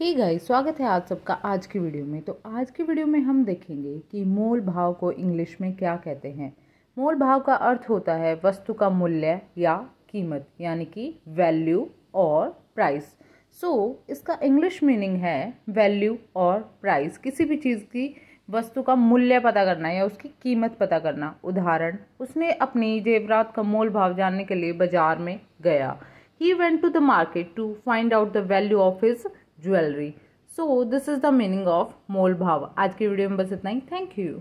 ही hey guys स्वागत है आप सबका आज की वीडियो में तो आज की वीडियो में हम देखेंगे कि मोल भाव को इंग्लिश में क्या कहते हैं मोल भाव का अर्थ होता है वस्तु का मूल्य या कीमत यानी कि वैल्यू और प्राइस सो so, इसका इंग्लिश मीनिंग है वैल्यू और प्राइस किसी भी चीज़ की वस्तु का मूल्य पता करना या उसकी कीमत पता करना उदाहरण उसने अपनी जेवरात का मोल भाव जानने के लिए बाजार में गया he went to the market to find out the value of his jewellery so this is the meaning of मोल भाव आज के वीडियो में बस इतना ही थैंक यू